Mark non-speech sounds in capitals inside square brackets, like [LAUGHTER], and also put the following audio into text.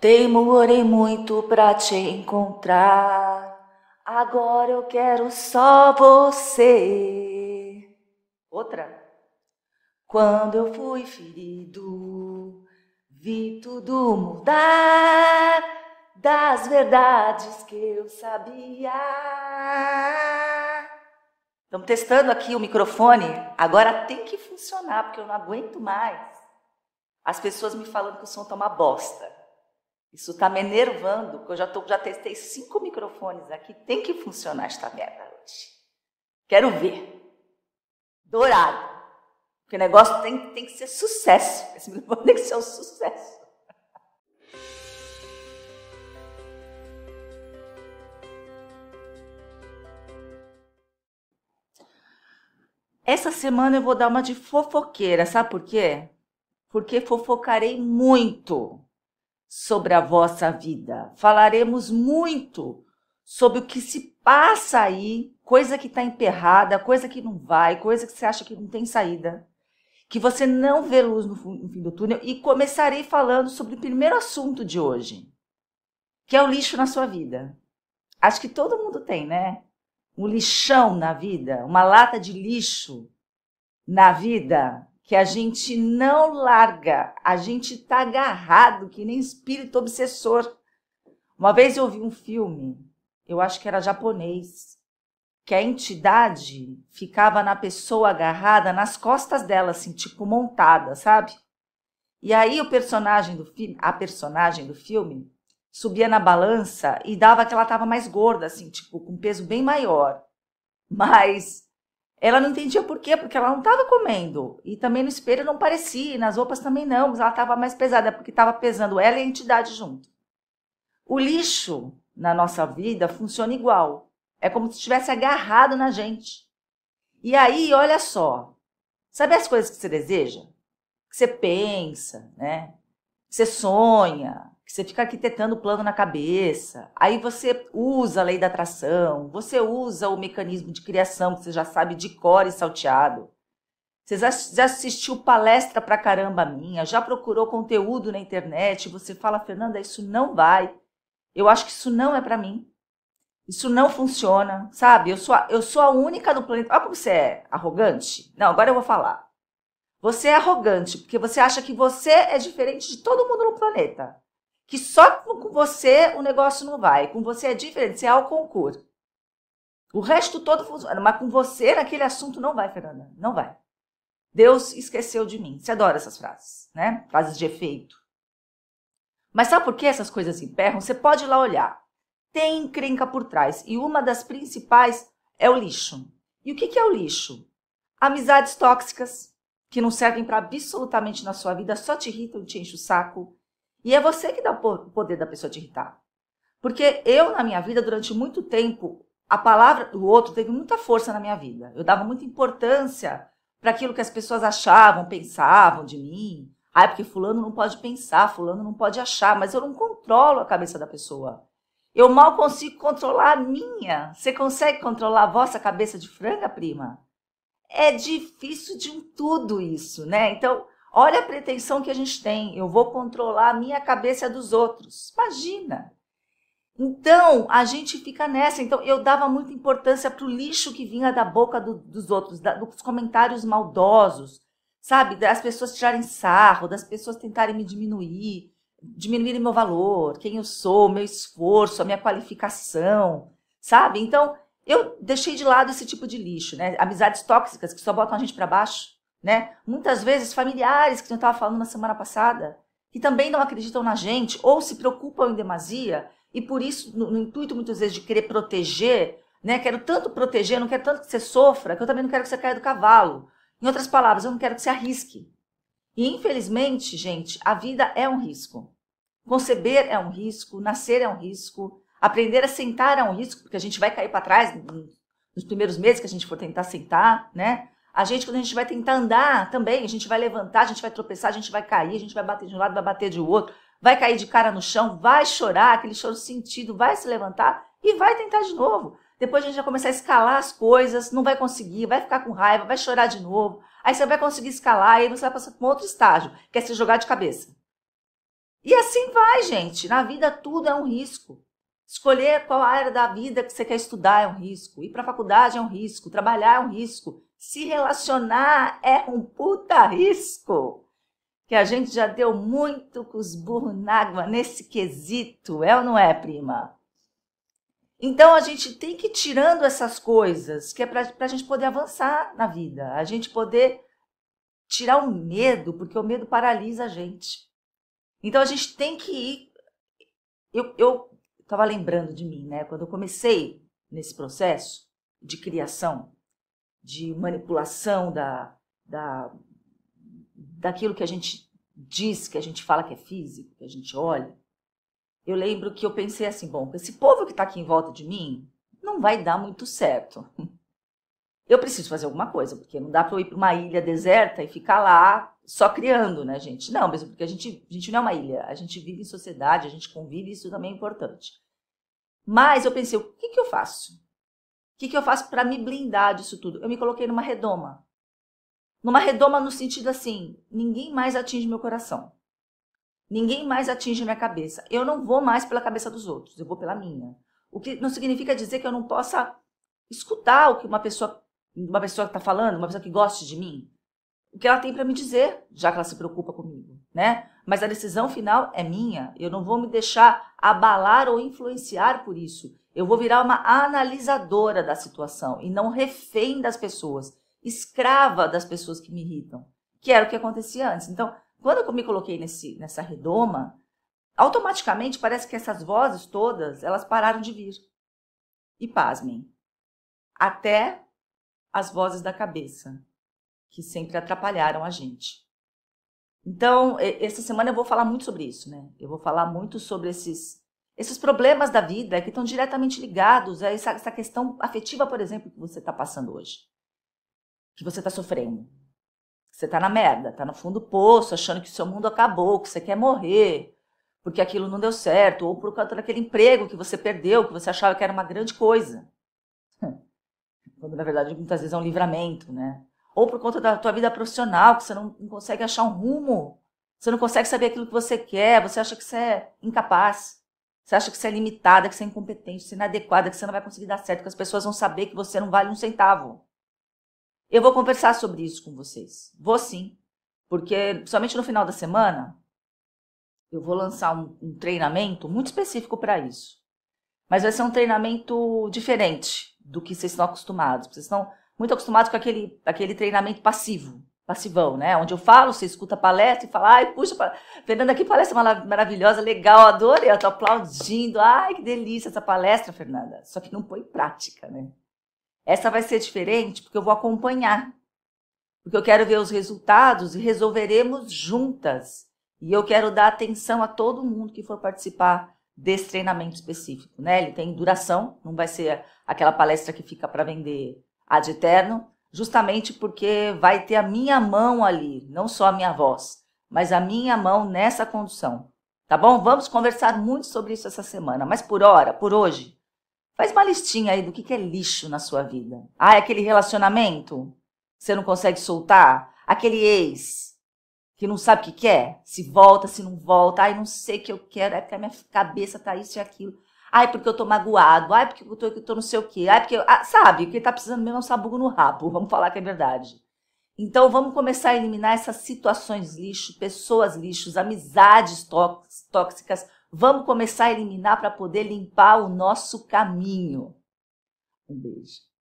Demorei muito pra te encontrar. Agora eu quero só você. Outra. Quando eu fui ferido, vi tudo mudar das verdades que eu sabia. Estamos testando aqui o microfone. Agora tem que funcionar, porque eu não aguento mais. As pessoas me falando que o som tá uma bosta. Isso está me enervando, porque eu já, tô, já testei cinco microfones aqui. Tem que funcionar esta merda hoje. Quero ver. Dourado. Porque o negócio tem, tem que ser sucesso. [LAUGHS] Esse microfone tem que ser um sucesso. Essa semana eu vou dar uma de fofoqueira, sabe por quê? Porque fofocarei muito sobre a vossa vida. Falaremos muito sobre o que se passa aí, coisa que está emperrada, coisa que não vai, coisa que você acha que não tem saída, que você não vê luz no, fim do túnel. E começarei falando sobre o primeiro assunto de hoje, que é o lixo na sua vida. Acho que todo mundo tem, né? Um lixão na vida, uma lata de lixo na vida, que a gente não larga, a gente tá agarrado, que nem espírito obsessor. Uma vez eu vi um filme, eu acho que era japonês, que a entidade ficava na pessoa agarrada nas costas dela, assim, tipo montada, sabe? E aí o personagem do filme, a personagem do filme, subia na balança e dava que ela tava mais gorda, assim, tipo, com peso bem maior. Mas ela não entendia por quê, porque ela não estava comendo. E também no espelho não parecia, nas roupas também não, mas ela estava mais pesada, porque estava pesando ela e a entidade junto. O lixo na nossa vida funciona igual. É como se estivesse agarrado na gente. E aí, olha só. Sabe as coisas que você deseja? Que você pensa, né? Que você sonha, que você fica arquitetando o plano na cabeça, aí você usa a lei da atração, você usa o mecanismo de criação que você já sabe de cor e salteado. Você já assistiu palestra pra caramba minha, já procurou conteúdo na internet, você fala, Fernanda, isso não vai. Eu acho que isso não é para mim. Isso não funciona, sabe? Eu sou, a, eu sou a única do planeta. Olha como você é arrogante. Não, agora eu vou falar. Você é arrogante porque você acha que você é diferente de todo mundo no planeta que só com você o negócio não vai. Com você é diferente, você é ao concurso. O resto todo funciona, mas com você naquele assunto não vai, Fernanda, não vai. Deus esqueceu de mim. Você adora essas frases, né? Frases de efeito. Mas sabe por que essas coisas emperram? Você pode ir lá olhar. Tem encrenca por trás. E uma das principais é o lixo. E o que, que é o lixo? Amizades tóxicas, que não servem para absolutamente na sua vida, só te irritam e te enchem o saco. E é você que dá o poder da pessoa te irritar. Porque eu, na minha vida, durante muito tempo, a palavra do outro teve muita força na minha vida. Eu dava muita importância para aquilo que as pessoas achavam, pensavam de mim. Ah, é porque fulano não pode pensar, fulano não pode achar, mas eu não controlo a cabeça da pessoa. Eu mal consigo controlar a minha. Você consegue controlar a vossa cabeça de franga, prima? É difícil de um tudo isso, né? Então, Olha a pretensão que a gente tem. Eu vou controlar a minha cabeça dos outros. Imagina. Então, a gente fica nessa. Então, eu dava muita importância para o lixo que vinha da boca do, dos outros, da, dos comentários maldosos, sabe? Das pessoas tirarem sarro, das pessoas tentarem me diminuir, diminuir meu valor, quem eu sou, meu esforço, a minha qualificação, sabe? Então, eu deixei de lado esse tipo de lixo, né? Amizades tóxicas que só botam a gente para baixo né? Muitas vezes familiares que eu estava falando na semana passada, que também não acreditam na gente ou se preocupam em demasia e por isso no, no intuito muitas vezes de querer proteger, né? Quero tanto proteger, não quero tanto que você sofra, que eu também não quero que você caia do cavalo. Em outras palavras, eu não quero que você arrisque. E infelizmente, gente, a vida é um risco. Conceber é um risco, nascer é um risco, aprender a sentar é um risco, porque a gente vai cair para trás hum, nos primeiros meses que a gente for tentar sentar, né? A gente, quando a gente vai tentar andar também, a gente vai levantar, a gente vai tropeçar, a gente vai cair, a gente vai bater de um lado, vai bater de outro, vai cair de cara no chão, vai chorar, aquele choro sentido, vai se levantar e vai tentar de novo. Depois a gente vai começar a escalar as coisas, não vai conseguir, vai ficar com raiva, vai chorar de novo. Aí você vai conseguir escalar, aí você vai passar para um outro estágio, que é se jogar de cabeça. E assim vai, gente. Na vida tudo é um risco. Escolher qual área da vida que você quer estudar é um risco. Ir para a faculdade é um risco. Trabalhar é um risco se relacionar é um puta risco. Que a gente já deu muito com os burros na água nesse quesito, é ou não é, prima? Então a gente tem que ir tirando essas coisas, que é para a gente poder avançar na vida, a gente poder tirar o medo, porque o medo paralisa a gente. Então a gente tem que ir. Eu estava lembrando de mim, né? Quando eu comecei nesse processo de criação, de manipulação da, da, daquilo que a gente diz, que a gente fala que é físico, que a gente olha, eu lembro que eu pensei assim, bom, esse povo que está aqui em volta de mim não vai dar muito certo. [LAUGHS] Eu preciso fazer alguma coisa, porque não dá para eu ir para uma ilha deserta e ficar lá só criando, né, gente? Não, mesmo porque a gente, a gente não é uma ilha, a gente vive em sociedade, a gente convive, isso também é importante. Mas eu pensei, o que, que eu faço? O que, que eu faço para me blindar disso tudo? Eu me coloquei numa redoma. Numa redoma no sentido assim, ninguém mais atinge meu coração. Ninguém mais atinge minha cabeça. Eu não vou mais pela cabeça dos outros, eu vou pela minha. O que não significa dizer que eu não possa escutar o que uma pessoa, uma pessoa está falando, uma pessoa que goste de mim, o que ela tem para me dizer, já que ela se preocupa comigo, né? Mas a decisão final é minha. Eu não vou me deixar abalar ou influenciar por isso. Eu vou virar uma analisadora da situação e não refém das pessoas, escrava das pessoas que me irritam, que era o que acontecia antes. Então, quando eu me coloquei nesse, nessa redoma, automaticamente parece que essas vozes todas, elas pararam de vir. E pasmem, até as vozes da cabeça, que sempre atrapalharam a gente. Então, essa semana eu vou falar muito sobre isso, né? Eu vou falar muito sobre esses esses problemas da vida é que estão diretamente ligados a essa, essa questão afetiva, por exemplo, que você está passando hoje. Que você está sofrendo. Você está na merda, está no fundo do poço, achando que o seu mundo acabou, que você quer morrer, porque aquilo não deu certo, ou por conta daquele emprego que você perdeu, que você achava que era uma grande coisa. [LAUGHS] Quando, na verdade, muitas vezes é um livramento, né? Ou por conta da tua vida profissional, que você não consegue achar um rumo, você não consegue saber aquilo que você quer, você acha que você é incapaz. Você acha que você é limitada, que você é incompetente, que você é inadequada, que você não vai conseguir dar certo, que as pessoas vão saber que você não vale um centavo. Eu vou conversar sobre isso com vocês. Vou sim. Porque, somente no final da semana, eu vou lançar um, um treinamento muito específico para isso. Mas vai ser um treinamento diferente do que vocês estão acostumados. Vocês estão muito acostumados com aquele, aquele treinamento passivo passivão, né? Onde eu falo, você escuta a palestra e fala, ai, puxa, Fernanda, que palestra maravilhosa, legal, adorei, eu tô aplaudindo, ai, que delícia essa palestra, Fernanda. Só que não põe prática, né? Essa vai ser diferente porque eu vou acompanhar, porque eu quero ver os resultados e resolveremos juntas. E eu quero dar atenção a todo mundo que for participar desse treinamento específico, né? Ele tem duração, não vai ser aquela palestra que fica para vender ad eterno, justamente porque vai ter a minha mão ali, não só a minha voz, mas a minha mão nessa condução. Tá bom? Vamos conversar muito sobre isso essa semana, mas por hora, por hoje, faz uma listinha aí do que, que é lixo na sua vida. Ah, é aquele relacionamento que você não consegue soltar? Aquele ex que não sabe o que quer? É? Se volta, se não volta, ai, não sei o que eu quero, é porque a minha cabeça tá isso e aquilo. Ai, porque eu tô magoado. Ai, porque eu tô, eu tô não sei o quê. Ai, porque. Eu, ah, sabe, que tá precisando mesmo é um sabugo no rabo. [LAUGHS] Vamos falar que é verdade. Então, vamos começar a eliminar essas situações lixo, pessoas lixos, amizades tóxicas. Vamos começar a eliminar para poder limpar o nosso caminho. Um beijo.